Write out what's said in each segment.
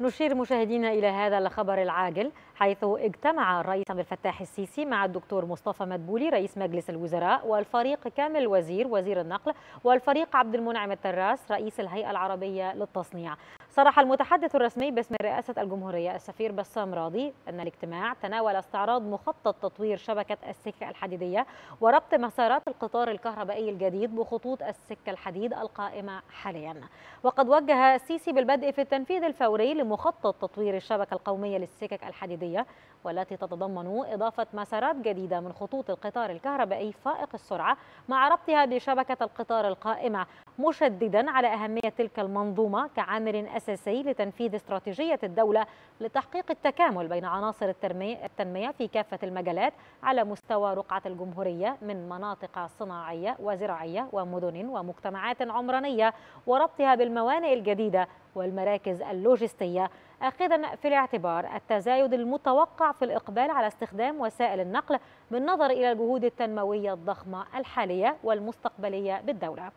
نشير مشاهدينا إلى هذا الخبر العاجل حيث اجتمع الرئيس عبد الفتاح السيسي مع الدكتور مصطفى مدبولي رئيس مجلس الوزراء والفريق كامل الوزير وزير النقل والفريق عبد المنعم التراس رئيس الهيئة العربية للتصنيع صرح المتحدث الرسمي باسم رئاسة الجمهورية السفير بسام راضي أن الاجتماع تناول استعراض مخطط تطوير شبكة السكة الحديدية وربط مسارات القطار الكهربائي الجديد بخطوط السكة الحديد القائمة حاليا وقد وجه السيسي بالبدء في التنفيذ الفوري لمخطط تطوير الشبكة القومية للسكك الحديدية والتي تتضمن إضافة مسارات جديدة من خطوط القطار الكهربائي فائق السرعة مع ربطها بشبكة القطار القائمة مشددا على أهمية تلك المنظومة كعامل أساسي الأساسي لتنفيذ استراتيجية الدولة لتحقيق التكامل بين عناصر التنمية في كافة المجالات على مستوى رقعة الجمهورية من مناطق صناعية وزراعية ومدن ومجتمعات عمرانية وربطها بالموانئ الجديدة والمراكز اللوجستية آخذا في الاعتبار التزايد المتوقع في الإقبال على استخدام وسائل النقل بالنظر إلى الجهود التنموية الضخمة الحالية والمستقبلية بالدولة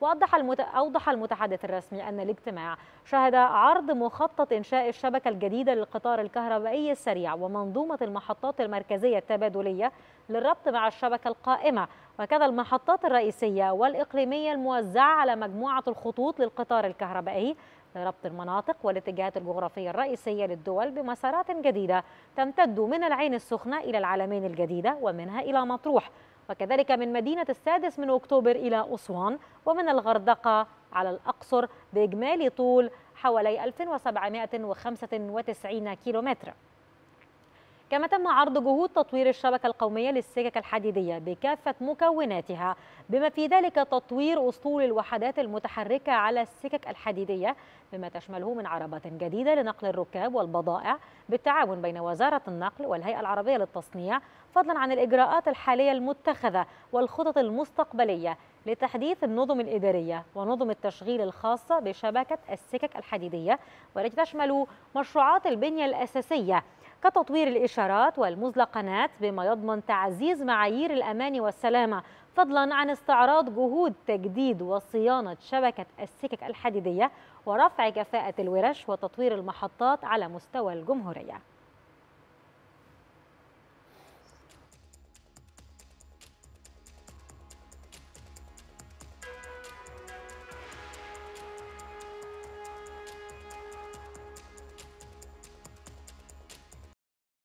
وأوضح المت... أوضح المتحدث الرسمي أن الاجتماع شهد عرض مخطط إنشاء الشبكة الجديدة للقطار الكهربائي السريع ومنظومة المحطات المركزية التبادلية للربط مع الشبكة القائمة وكذا المحطات الرئيسية والإقليمية الموزعة على مجموعة الخطوط للقطار الكهربائي لربط المناطق والاتجاهات الجغرافية الرئيسية للدول بمسارات جديدة تمتد من العين السخنة إلى العالمين الجديدة ومنها إلى مطروح وكذلك من مدينة السادس من أكتوبر إلى أسوان ومن الغردقة على الأقصر بإجمالي طول حوالي 1795 كيلومتر كما تم عرض جهود تطوير الشبكة القومية للسكك الحديدية بكافة مكوناتها بما في ذلك تطوير أسطول الوحدات المتحركة على السكك الحديدية بما تشمله من عربات جديدة لنقل الركاب والبضائع بالتعاون بين وزارة النقل والهيئة العربية للتصنيع فضلا عن الإجراءات الحالية المتخذة والخطط المستقبلية لتحديث النظم الإدارية ونظم التشغيل الخاصة بشبكة السكك الحديدية والتي تشمل مشروعات البنية الأساسية كتطوير الإشارات والمزلقنات بما يضمن تعزيز معايير الأمان والسلامة فضلا عن استعراض جهود تجديد وصيانة شبكة السكك الحديدية ورفع كفاءة الورش وتطوير المحطات على مستوى الجمهورية